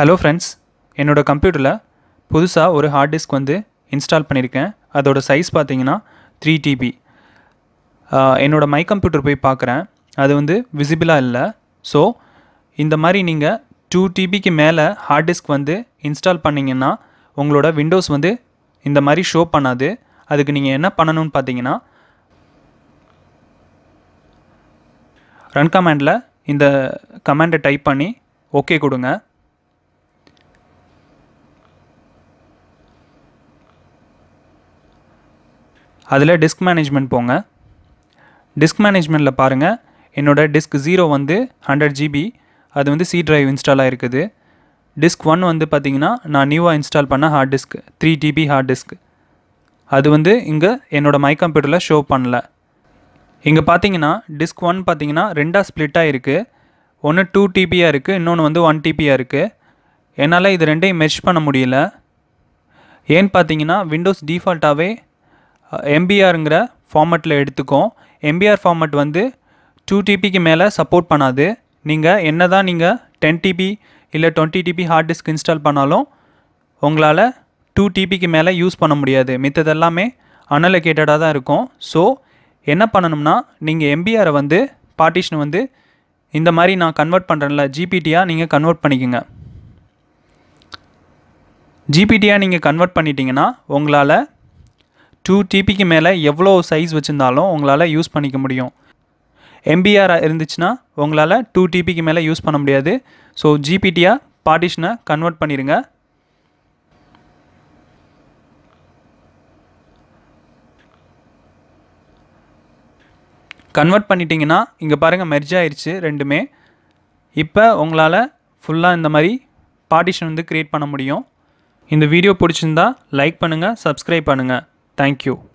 Hello friends என்னோடய கம்ப்யூட்டரில் புதுசாக ஒரு ஹார்ட் டிஸ்க் வந்து இன்ஸ்டால் பண்ணியிருக்கேன் அதோடய சைஸ் பார்த்தீங்கன்னா த்ரீ டிபி என்னோடய மை கம்ப்யூட்டர் போய் பார்க்குறேன் அது வந்து விசிபிளாக இல்லை ஸோ இந்த மாதிரி நீங்கள் டூ டிபிக்கு மேலே ஹார்ட் டிஸ்க் வந்து இன்ஸ்டால் பண்ணிங்கன்னா உங்களோட விண்டோஸ் வந்து இந்த மாதிரி ஷோ பண்ணாது அதுக்கு நீங்கள் என்ன பண்ணணும்னு பார்த்தீங்கன்னா ரன் கமாண்டில் இந்த கமாண்டை டைப் பண்ணி ஓகே கொடுங்க அதில் டிஸ்க் மேனேஜ்மெண்ட் போங்க டிஸ்க் மேனேஜ்மெண்ட்டில் பாருங்கள் என்னோடய டிஸ்க் ஜீரோ வந்து ஹண்ட்ரட் ஜிபி அது வந்து சி ட்ரைவ் இன்ஸ்டால் ஆகிருக்குது டிஸ்க் ஒன் வந்து பார்த்திங்கன்னா நான் நியூவாக இன்ஸ்டால் பண்ண hard disk three TB hard disk அது வந்து இங்கே என்னோடய மை கம்ப்யூட்டரில் ஷோ பண்ணல இங்கே பார்த்தீங்கன்னா டிஸ்க் ஒன் பார்த்தீங்கன்னா ரெண்டாக ஸ்ப்ளிட்டாக இருக்குது ஒன்று டூ டிபியாக இருக்குது இன்னொன்று வந்து ஒன் டிபியாக இருக்குது என்னால் இது ரெண்டையும் மெஷ் பண்ண முடியல ஏன்னு பார்த்தீங்கன்னா விண்டோஸ் டிஃபால்ட்டாகவே எம்பிஆருங்கிற ஃபார்மெட்டில் எடுத்துக்கும் எம்பிஆர் ஃபார்மெட் வந்து டூ டிபிக்கு மேலே சப்போர்ட் பண்ணாது நீங்கள் என்ன தான் நீங்கள் டென் டிபி இல்லை twenty TB hard disk install பண்ணாலும் உங்களால் டூ டிபிக்கு மேலே யூஸ் பண்ண முடியாது மித்ததெல்லாமே அனலகேட்டடாக தான் இருக்கும் ஸோ என்ன பண்ணணும்னா நீங்கள் எம்பிஆரை வந்து பார்ட்டிஷன் வந்து இந்த மாதிரி நான் கன்வெர்ட் பண்ணுறேன்ல ஜிபிடியாக நீங்கள் கன்வெர்ட் பண்ணிக்கோங்க ஜிபிடியாக நீங்கள் கன்வெர்ட் பண்ணிட்டீங்கன்னா உங்களால் டூ டிபிக்கு மேலே எவ்வளோ சைஸ் வச்சுருந்தாலும் உங்களால் யூஸ் பண்ணிக்க முடியும் எம்பிஆர் இருந்துச்சுன்னா உங்களால் டூ டிபிக்கு மேலே யூஸ் பண்ண முடியாது ஸோ ஜிபிடியாக பார்ட்டிஷனை கன்வெர்ட் பண்ணிடுங்க கன்வெர்ட் பண்ணிட்டீங்கன்னா இங்கே பாருங்கள் மெர்ஜ் ஆயிடுச்சு ரெண்டுமே இப்போ உங்களால் ஃபுல்லாக இந்த மாதிரி பார்ட்டிஷன் வந்து க்ரியேட் பண்ண முடியும் இந்த வீடியோ பிடிச்சிருந்தா லைக் பண்ணுங்கள் சப்ஸ்கிரைப் பண்ணுங்கள் Thank you.